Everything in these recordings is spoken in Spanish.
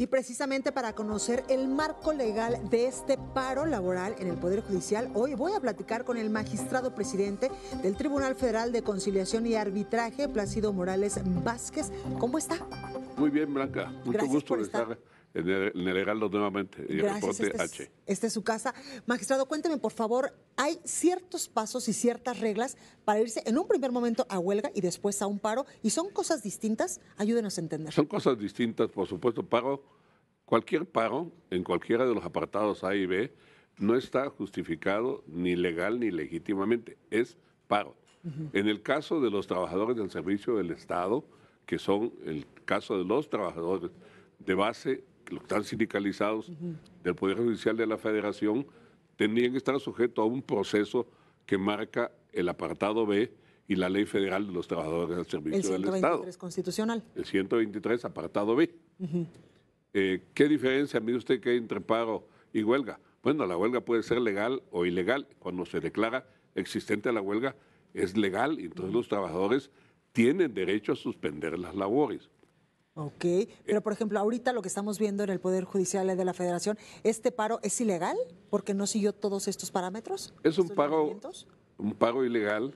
Y precisamente para conocer el marco legal de este paro laboral en el Poder Judicial, hoy voy a platicar con el magistrado presidente del Tribunal Federal de Conciliación y Arbitraje, Plácido Morales Vázquez. ¿Cómo está? Muy bien, Blanca. Mucho gusto por estar en el heraldo nuevamente. Y Gracias, este H. esta es su casa. Magistrado, cuénteme, por favor, ¿hay ciertos pasos y ciertas reglas para irse en un primer momento a huelga y después a un paro? ¿Y son cosas distintas? Ayúdenos a entender. Son cosas distintas, por supuesto. Paro, cualquier paro, en cualquiera de los apartados A y B, no está justificado ni legal ni legítimamente. Es paro. En el caso de los trabajadores del servicio del Estado, que son el caso de los trabajadores de base los que sindicalizados del Poder Judicial de la Federación, tenían que estar sujetos a un proceso que marca el apartado B y la Ley Federal de los Trabajadores del Servicio el 123 Constitucional. El 123, apartado B. Eh, ¿Qué diferencia mire usted que hay entre paro y huelga? Bueno, la huelga puede ser legal o ilegal. Cuando se declara existente la huelga, es legal. Entonces los trabajadores tienen derecho a suspender las labores. Ok, pero por ejemplo, ahorita lo que estamos viendo en el Poder Judicial de la Federación, ¿este paro es ilegal porque no siguió todos estos parámetros? Es un paro, un paro ilegal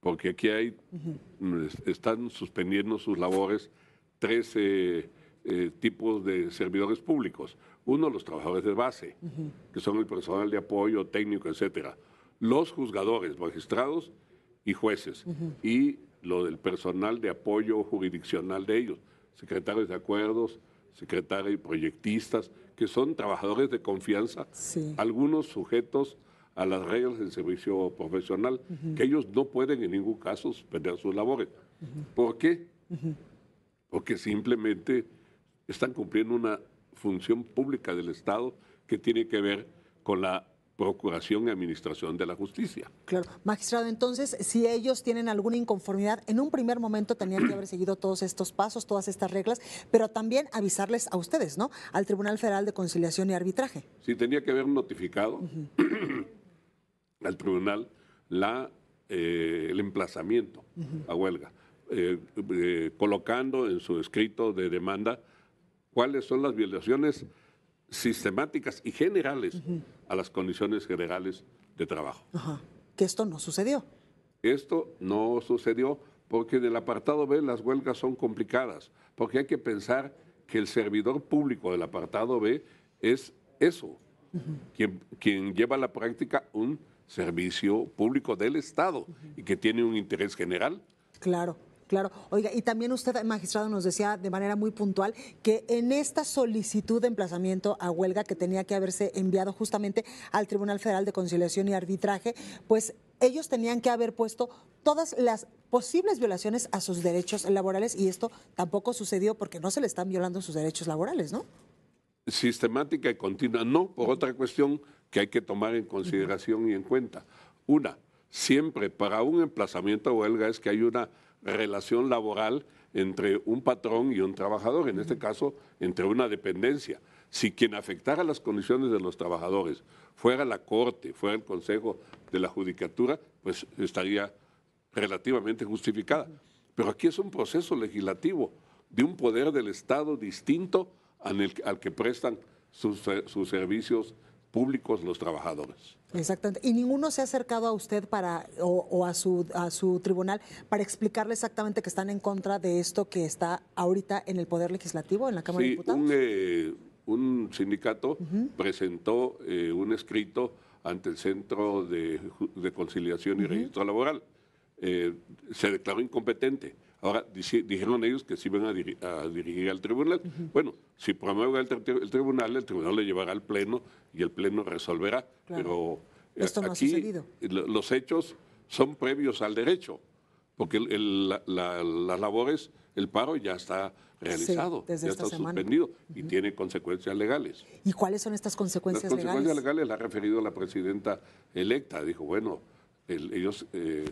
porque aquí hay, están suspendiendo sus labores 13 eh, tipos de servidores públicos. Uno, los trabajadores de base, que son el personal de apoyo técnico, etcétera. Los juzgadores, magistrados y jueces. Y lo del personal de apoyo jurisdiccional de ellos secretarios de acuerdos, secretarios y proyectistas, que son trabajadores de confianza, algunos sujetos a las reglas del servicio profesional, que ellos no pueden en ningún caso suspender sus labores. ¿Por qué? Porque simplemente están cumpliendo una función pública del Estado que tiene que ver con la Procuración y Administración de la Justicia. Claro. Magistrado, entonces, si ellos tienen alguna inconformidad, en un primer momento tenían que haber seguido todos estos pasos, todas estas reglas, pero también avisarles a ustedes, ¿no? Al Tribunal Federal de Conciliación y Arbitraje. Sí, tenía que haber notificado al tribunal la, eh, el emplazamiento a huelga, eh, eh, colocando en su escrito de demanda cuáles son las violaciones sistemáticas y generales a las condiciones generales de trabajo. Que esto no sucedió. Esto no sucedió porque en el apartado B las huelgas son complicadas, porque hay que pensar que el servidor público del apartado B es eso, quien, lleva a la práctica un servicio público del Estado y que tiene un interés general. Claro. Claro, oiga, y también usted, magistrado, nos decía de manera muy puntual que en esta solicitud de emplazamiento a huelga que tenía que haberse enviado justamente al Tribunal Federal de Conciliación y Arbitraje, pues ellos tenían que haber puesto todas las posibles violaciones a sus derechos laborales y esto tampoco sucedió porque no se le están violando sus derechos laborales, ¿no? Sistemática y continua, no, por otra cuestión que hay que tomar en consideración y en cuenta. Una, siempre para un emplazamiento a huelga es que hay una relación laboral entre un patrón y un trabajador, en este caso entre una dependencia. Si quien afectara las condiciones de los trabajadores fuera la Corte, fuera el Consejo de la Judicatura, pues estaría relativamente justificada. Pero aquí es un proceso legislativo de un poder del Estado distinto al, que prestan sus, eh, servicios públicos, los trabajadores. Exactamente. ¿Y ninguno se ha acercado a usted para o, a, su, a su tribunal para explicarle exactamente que están en contra de esto que está ahorita en el Poder Legislativo, en la Cámara de Diputados? Un, eh, sindicato presentó eh, un escrito ante el Centro de, Conciliación y Registro Laboral. Eh, se declaró incompetente. Ahora, dijeron ellos que si van a, dirigir al tribunal. Bueno, si promueve el, tribunal, el tribunal le llevará al pleno y el pleno resolverá. Pero eh, aquí los hechos son previos al derecho, porque las labores, el paro ya está realizado, ya está suspendido y tiene consecuencias legales. ¿Y cuáles son estas consecuencias legales? Las consecuencias legales las ha referido la presidenta electa. Dijo, bueno, ellos eh,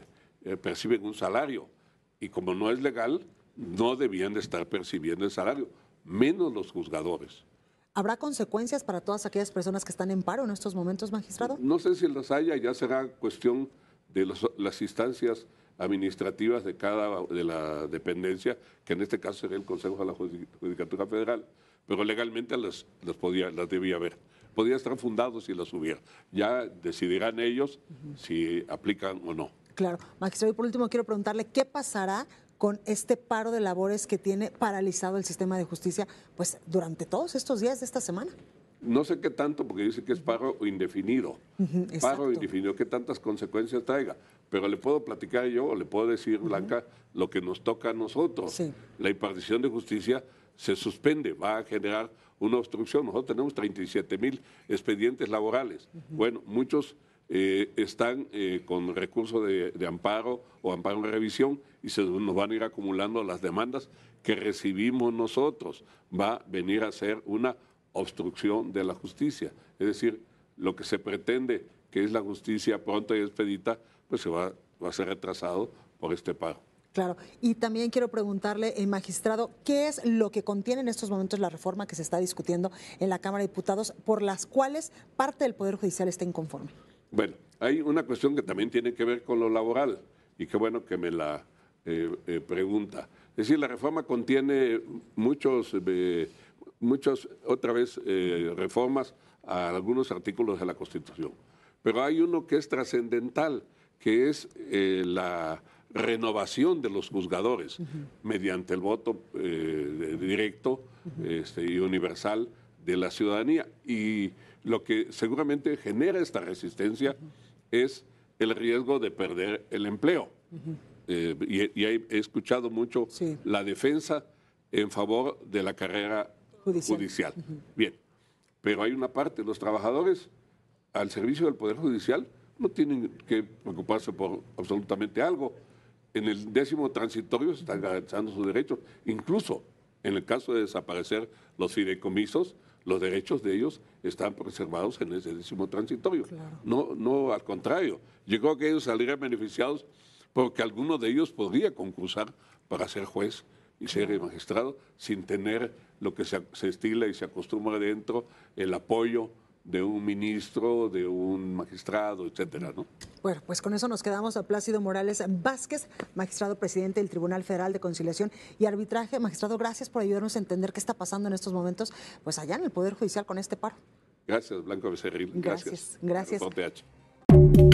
eh, perciben un salario y como no es legal, no debían de estar percibiendo el salario, menos los juzgadores. ¿Habrá consecuencias para todas aquellas personas que están en paro en estos momentos, magistrado? No sé si las haya, ya será cuestión de las instancias administrativas de cada de la dependencia, que en este caso sería el Consejo de la Judicatura Federal, pero legalmente las, las, podía, las debía haber. Podía estar fundados si las hubiera. Ya decidirán ellos si aplican o no. Claro. Magistrado, y por último quiero preguntarle, ¿qué pasará con este paro de labores que tiene paralizado el sistema de justicia pues, durante todos estos días de esta semana? No sé qué tanto, porque dice que es paro indefinido. paro indefinido, qué tantas consecuencias traiga. Pero le puedo platicar yo, o le puedo decir, Blanca, lo que nos toca a nosotros. La impartición de justicia se suspende, va a generar una obstrucción. Nosotros tenemos 37 mil expedientes laborales. Bueno, muchos eh, están eh, con recurso de, amparo o amparo en revisión y se nos van a ir acumulando las demandas que recibimos nosotros. Va a venir a ser una obstrucción de la justicia. Es decir, lo que se pretende que es la justicia pronta y expedita, pues se va, a ser retrasado por este paro. Claro, y también quiero preguntarle, eh, magistrado, ¿qué es lo que contiene en estos momentos la reforma que se está discutiendo en la Cámara de Diputados por las cuales parte del Poder Judicial está inconforme? Bueno, hay una cuestión que también tiene que ver con lo laboral y qué bueno que me la eh, eh, pregunta. Es decir, la reforma contiene muchos, eh, muchas, otra vez, reformas a algunos artículos de la Constitución. Pero hay uno que es trascendental, que es la renovación de los juzgadores mediante el voto directo este, y universal de la ciudadanía. Y lo que seguramente genera esta resistencia es el riesgo de perder el empleo. Eh, y, he escuchado mucho la defensa en favor de la carrera judicial. Bien, pero hay una parte, los trabajadores al servicio del Poder Judicial no tienen que preocuparse por absolutamente algo. En el décimo transitorio se están garantizando sus derechos, incluso en el caso de desaparecer los fideicomisos, los derechos de ellos están preservados en ese décimo transitorio. No, no, al contrario. Llegó creo que ellos salieran beneficiados porque alguno de ellos podría concursar para ser juez y ser magistrado sin tener lo que se, se estila y se acostumbra dentro, el apoyo de un ministro, de un magistrado, etcétera, ¿no? Bueno, pues con eso nos quedamos a Plácido Morales Vázquez, magistrado presidente del Tribunal Federal de Conciliación y Arbitraje. Magistrado, gracias por ayudarnos a entender qué está pasando en estos momentos, pues allá en el Poder Judicial con este paro. Gracias, Blanco Becerril. Gracias. Gracias. gracias.